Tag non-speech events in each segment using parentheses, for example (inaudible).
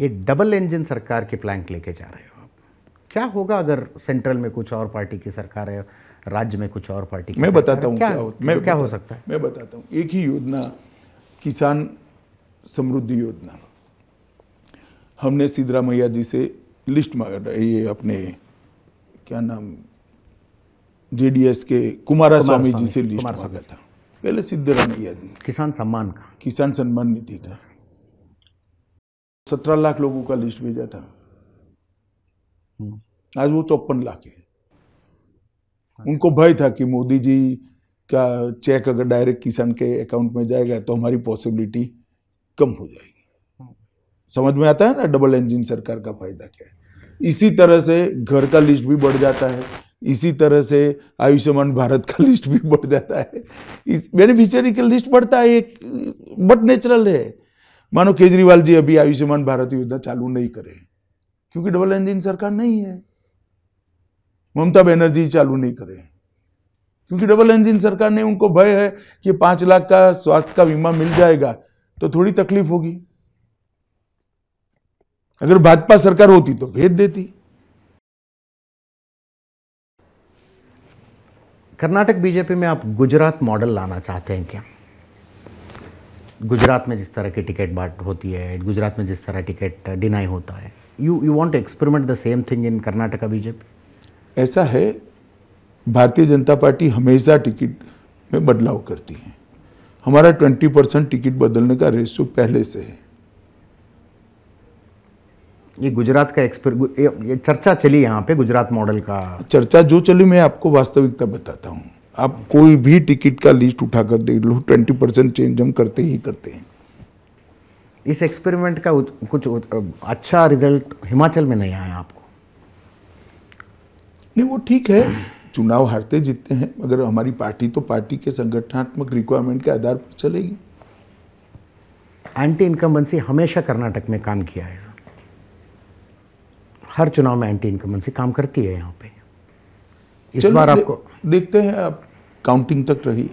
ये double engine सरकार के प्लैंक लेके जा रहे हो आप क्या होगा अगर सेंट्रल में कुछ और पार्टी की सरकार है राज्य में कुछ और पार्टी की मैं बताता हूँ क्या, क्या, हो, मैं क्या हो सकता है मैं बताता हूँ एक ही योजना किसान समृद्धि योजना हमने सिद्धरा मैया जी से लिस्ट ये अपने क्या नाम जेडीएस के कुमारा स्वामी जी से लिस्ट मांगा था पहले सिद्धरामैया जी किसान सम्मान का किसान सम्मान निधि का सत्रह लाख लोगों का लिस्ट भेजा था हम्म। आज वो चौपन लाख है हाँ उनको भय था कि मोदी जी का चेक अगर डायरेक्ट किसान के अकाउंट में जाएगा तो हमारी पॉसिबिलिटी कम हो जाएगी हाँ। समझ में आता है ना डबल इंजन सरकार का फायदा क्या है इसी तरह से घर का लिस्ट भी बढ़ जाता है इसी तरह से आयुष्मान भारत का लिस्ट भी (laughs) बढ़ जाता है बेनिफिशियरी का लिस्ट बढ़ता है बट नेचुरल है मानो केजरीवाल जी अभी आयुष्मान भारत योजना चालू नहीं करे क्योंकि डबल इंजन सरकार नहीं है ममता बनर्जी चालू नहीं करे क्योंकि डबल इंजन सरकार ने उनको भय है कि पांच लाख का स्वास्थ्य का बीमा मिल जाएगा तो थोड़ी तकलीफ होगी अगर भाजपा सरकार होती तो भेज देती कर्नाटक बीजेपी में आप गुजरात मॉडल लाना चाहते हैं क्या गुजरात में जिस तरह की टिकट बाट होती है गुजरात में जिस तरह टिकट डिनाई होता है you you want to experiment the same thing in Karnataka BJP ऐसा है भारतीय जनता पार्टी हमेशा टिकट में बदलाव करती है हमारा 20 परसेंट टिकट बदलने का रेशियो पहले से है ये गुजरात का एक्सपेर ये चर्चा चली यहाँ पे गुजरात मॉडल का चर्चा जो चली मैं आपको वास्तविकता बताता हूँ आप कोई भी टिकट का लिस्ट उठा कर देख लो ट्वेंटी परसेंट चेंज हम करते ही करते हैं इस एक्सपेरिमेंट का उत, कुछ उत, अच्छा रिजल्ट हिमाचल में नहीं आया आपको नहीं वो ठीक है चुनाव हारते जीतते हैं मगर हमारी पार्टी तो पार्टी के संगठनात्मक रिक्वायरमेंट के आधार पर चलेगी एंटी इनकम्बेंसी हमेशा कर्नाटक में काम किया है हर चुनाव में एंटी इनकम्बेंसी काम करती है यहाँ पे इस बार आपको देखते हैं आप काउंटिंग तक रही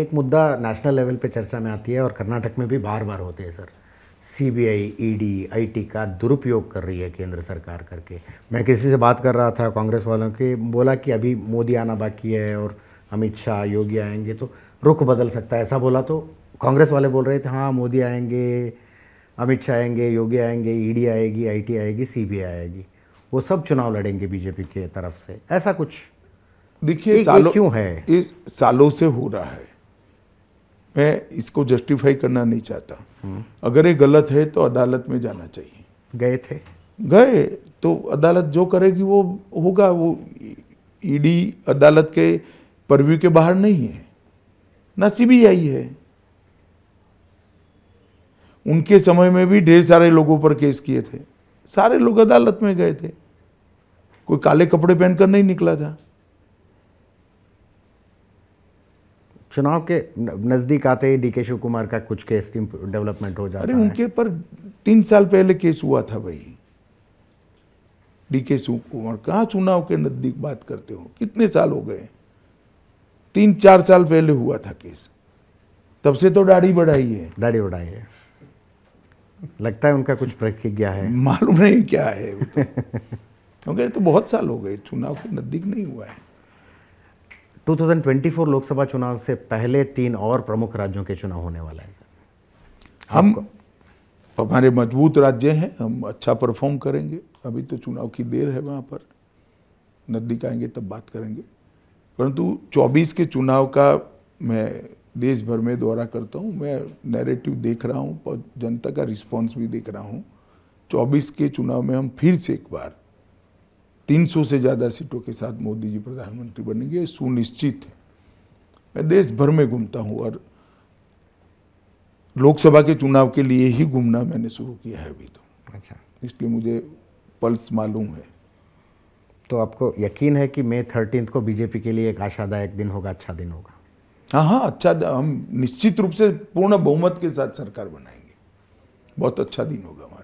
एक मुद्दा नेशनल लेवल पे चर्चा में आती है और कर्नाटक में भी बार बार होते हैं सर सीबीआई ईडी आईटी का दुरुपयोग कर रही है केंद्र सरकार करके मैं किसी से बात कर रहा था कांग्रेस वालों के बोला कि अभी मोदी आना बाकी है और अमित शाह योगी आएंगे तो रुख बदल सकता है ऐसा बोला तो कांग्रेस वाले बोल रहे थे हाँ मोदी आएंगे अमित शाह आएंगे योगी आएंगे ईडी e आएगी आईटी आएगी सीबीआई आएगी वो सब चुनाव लड़ेंगे बीजेपी के तरफ से ऐसा कुछ देखिए सालों क्यों है इस सालों से हो रहा है मैं इसको जस्टिफाई करना नहीं चाहता हम्म। अगर ये गलत है तो अदालत में जाना चाहिए गए थे गए तो अदालत जो करेगी वो होगा वो ईडी e अदालत के परव्यू के बाहर नहीं है ना सीबीआई है उनके समय में भी ढेर सारे लोगों पर केस किए थे सारे लोग अदालत में गए थे कोई काले कपड़े पहनकर नहीं निकला था चुनाव के नज़दीक आते ही डी के शिव कुमार का कुछ केस की डेवलपमेंट हो जाता अरे उनके पर तीन साल पहले केस हुआ था भाई डी के शिव कुमार कहाँ चुनाव के नज़दीक बात करते हो कितने साल हो गए तीन चार साल पहले हुआ था केस तब से तो दाढ़ी बढ़ाई है दाढ़ी बढ़ाई है लगता है उनका कुछ प्रतिज्ञा है मालूम नहीं क्या है तो। क्योंकि तो बहुत साल हो गए चुनाव के नज़दीक नहीं हुआ है 2024 लोकसभा चुनाव से पहले तीन और प्रमुख राज्यों के चुनाव होने वाला है सर हम हमारे मजबूत राज्य हैं हम अच्छा परफॉर्म करेंगे अभी तो चुनाव की देर है वहाँ पर नजदीक आएंगे तब बात करेंगे परंतु 24 के चुनाव का मैं देश भर में दौरा करता हूँ मैं नैरेटिव देख रहा हूँ जनता का रिस्पॉन्स भी देख रहा हूँ 24 के चुनाव में हम फिर से एक बार 300 से ज़्यादा सीटों के साथ मोदी जी प्रधानमंत्री बनेंगे सुनिश्चित है मैं देश भर में घूमता हूँ और लोकसभा के चुनाव के लिए ही घूमना मैंने शुरू किया है अभी तो अच्छा इसलिए मुझे पल्स मालूम है तो आपको यकीन है कि मई थर्टीन को बीजेपी के लिए एक आशादायक दिन होगा अच्छा दिन होगा हाँ हाँ अच्छा हम निश्चित रूप से पूर्ण बहुमत के साथ सरकार बनाएंगे बहुत अच्छा दिन होगा हमारा